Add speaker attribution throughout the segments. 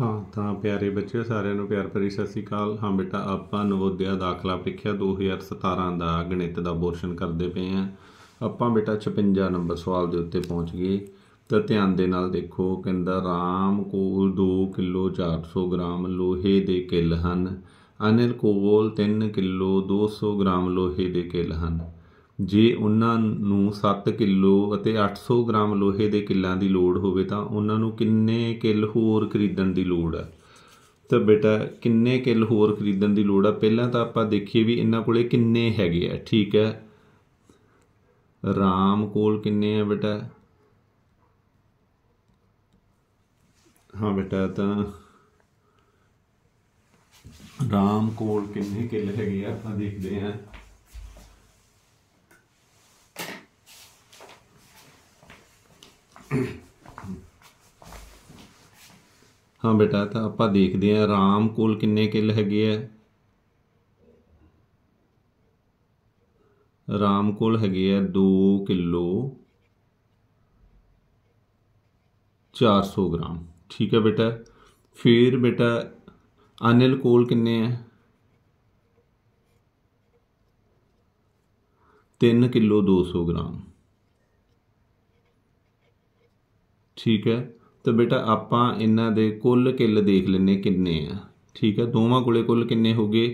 Speaker 1: ਹਾਂ ਤਾਂ ਪਿਆਰੇ ਬੱਚਿਓ ਸਾਰਿਆਂ ਨੂੰ ਪਿਆਰ ਭਰੀ ਸਤਿ ਸ੍ਰੀ ਅਕਾਲ ਹਾਂ ਬੇਟਾ ਆਪਾਂ ਨਵੋਦਿਆ ਦਾਖਲਾ ਪ੍ਰੀਖਿਆ 2017 ਦਾ ਗਣਿਤ ਦਾ ਪੋਰਸ਼ਨ ਕਰਦੇ ਪਏ ਆਂ ਆਪਾਂ ਬੇਟਾ 56 ਨੰਬਰ ਸਵਾਲ ਦੇ ਉੱਤੇ ਪਹੁੰਚ ਗਏ ਤਾਂ ਧਿਆਨ ਦੇ ਨਾਲ ਦੇਖੋ ਕਹਿੰਦਾ ਰਾਮ ਕੋਲ 2 ਕਿਲੋ 400 ਗ੍ਰਾਮ ਲੋਹੇ ਦੇ ਕਿੱਲ ਹਨ ਅਨਿਲ ਕੋਲ 3 ਕਿਲੋ 200 ਗ੍ਰਾਮ ਲੋਹੇ ਦੇ ਕਿੱਲ ਹਨ ਜੇ ਉਹਨਾਂ ਨੂੰ 7 ਕਿਲੋ ਅਤੇ 800 ਗ੍ਰਾਮ ਲੋਹੇ ਦੇ ਕਿੱਲਾਂ ਦੀ ਲੋੜ ਹੋਵੇ ਤਾਂ ਉਹਨਾਂ ਨੂੰ ਕਿੰਨੇ ਕਿੱਲ ਹੋਰ ਖਰੀਦਣ ਦੀ ਲੋੜ ਹੈ ਤਾਂ ਬੇਟਾ ਕਿੰਨੇ ਕਿੱਲ ਹੋਰ ਖਰੀਦਣ ਦੀ ਲੋੜ ਹੈ ਪਹਿਲਾਂ ਤਾਂ ਆਪਾਂ ਦੇਖੀਏ ਵੀ ਇਹਨਾਂ ਕੋਲੇ ਕਿੰਨੇ ਹੈਗੇ ਆ ਠੀਕ ਹੈ ਰਾਮ ਕੋਲ ਕਿੰਨੇ ਆ ਬੇਟਾ ਹਾਂ ਬੇਟਾ ਤਾਂ ਰਾਮ ਕੋਲ ਕਿੰਨੇ ਕਿੱਲ ਹੈਗੇ ਆ ਆਪਾਂ ਦੇਖਦੇ ਆਂ ਹਾਂ ਬੇਟਾ ਤਾਂ ਆਪਾਂ ਦੇਖਦੇ ਆਂ ਰਾਮ ਕੋਲ ਕਿੰਨੇ ਕਿੱਲ ਹੈਗੇ ਆ ਰਾਮ ਕੋਲ ਹੈਗੇ ਆ 2 ਕਿਲੋ 400 ਗ੍ਰਾਮ ਠੀਕ ਹੈ ਬੇਟਾ ਫਿਰ ਬੇਟਾ ਅਨਿਲ ਕੋਲ ਕਿੰਨੇ ਆ 3 ਕਿਲੋ 200 ਗ੍ਰਾਮ ਠੀਕ ਹੈ ਤਾਂ ਬੇਟਾ ਆਪਾਂ ਇਹਨਾਂ ਦੇ ਕੁੱਲ ਕਿੱਲ ਦੇਖ ਲੈਨੇ ਕਿੰਨੇ ਆ ਠੀਕ ਹੈ ਦੋਵਾਂ ਕੋਲੇ ਕੁੱਲ ਕਿੰਨੇ ਹੋ ਗਏ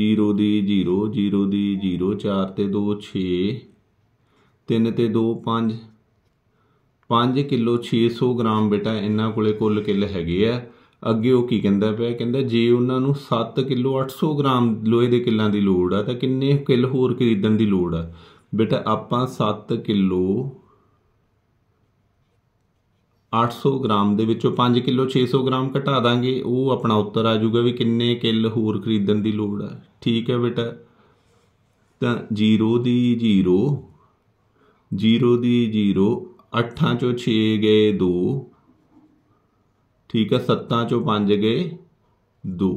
Speaker 1: 0 ਦੀ 0 0 ਦੀ 0 4 ਤੇ 2 6 3 ਤੇ 2 5 5 ਕਿਲੋ 600 ਗ੍ਰਾਮ ਬੇਟਾ ਇਹਨਾਂ ਕੋਲੇ ਕੁੱਲ ਕਿੱਲ ਹੈਗੇ ਆ ਅੱਗੇ ਉਹ ਕੀ ਕਹਿੰਦਾ ਪਿਆ ਕਹਿੰਦਾ ਜੇ ਉਹਨਾਂ ਨੂੰ 7 ਕਿਲੋ 800 ਗ੍ਰਾਮ ਲੋਹੇ ਦੇ ਕਿੱਲਾਂ ਦੀ ਲੋੜ ਆ ਤਾਂ ਕਿੰਨੇ ਕਿੱਲ ਹੋਰ ਖਰੀਦਣ ਦੀ ਲੋੜ ਆ ਬੇਟਾ ਆਪਾਂ 7 ਕਿਲੋ 800 ਗ੍ਰਾਮ ਦੇ ਵਿੱਚੋਂ 5 ਕਿਲੋ 600 ਗ੍ਰਾਮ ਘਟਾ ਦਾਂਗੇ ਉਹ ਆਪਣਾ ਉੱਤਰ ਆ ਜਾਊਗਾ ਵੀ ਕਿੰਨੇ ਕਿੱਲ ਹੋਰ ਖਰੀਦਣ ਦੀ ਲੋੜ ਹੈ ਠੀਕ ਹੈ ਬੇਟਾ ਤਾਂ 0 ਦੀ 0 0 ਦੀ 0 8ਾਂ ਚੋਂ 6 ਗਏ 2 ਠੀਕ ਹੈ 7ਾਂ ਚੋਂ 5 ਗਏ 2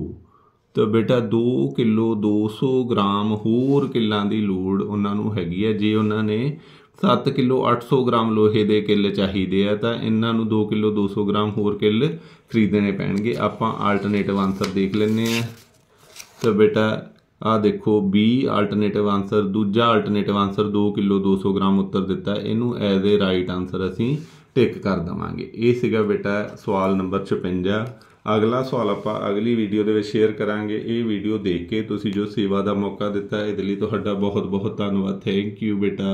Speaker 1: ਤਾਂ ਬੇਟਾ 2 ਕਿਲੋ 200 ਗ੍ਰਾਮ ਹੋਰ ਕਿੱਲਾਂ ਦੀ ਲੋੜ ਉਹਨਾਂ ਨੂੰ ਹੈਗੀ ਹੈ ਜੇ ਉਹਨਾਂ ਨੇ 7 ਕਿਲੋ 800 ਗ੍ਰਾਮ ਲੋਹੇ ਦੇ ਕਿੱਲ ਚਾਹੀਦੇ ਆ ਤਾਂ ਇਹਨਾਂ ਨੂੰ 2 ਕਿਲੋ 200 ਗ੍ਰਾਮ ਹੋਰ ਕਿੱਲ ਖਰੀਦਣੇ ਪੈਣਗੇ ਆਪਾਂ ਆਲਟਰਨੇਟਿਵ ਆਨਸਰ ਦੇਖ ਲੈਂਦੇ ਆ ਤਾਂ ਬੇਟਾ ਆ ਦੇਖੋ B ਆਲਟਰਨੇਟਿਵ ਆਨਸਰ ਦੂਜਾ ਆਲਟਰਨੇਟਿਵ ਆਨਸਰ 2 ਕਿਲੋ 200 ਗ੍ਰਾਮ ਉੱਤਰ ਦਿੱਤਾ ਇਹਨੂੰ ਐਜ਼ ਅ ਰਾਈਟ ਆਨਸਰ ਅਸੀਂ ਟਿਕ ਕਰ ਦਵਾਂਗੇ ਇਹ ਸੀਗਾ ਬੇਟਾ ਸਵਾਲ ਨੰਬਰ 56 ਅਗਲਾ ਸਵਾਲ ਆਪਾਂ ਅਗਲੀ ਵੀਡੀਓ ਦੇ ਵਿੱਚ ਸ਼ੇਅਰ ਕਰਾਂਗੇ ਇਹ ਵੀਡੀਓ ਦੇਖ ਕੇ ਤੁਸੀਂ ਜੋ ਸੇਵਾ ਦਾ ਮੌਕਾ ਦਿੱਤਾ ਇਹਦੇ ਲਈ ਤੁਹਾਡਾ ਬਹੁਤ ਬਹੁਤ ਧੰਨਵਾਦ ਥੈਂਕ ਯੂ ਬੇਟਾ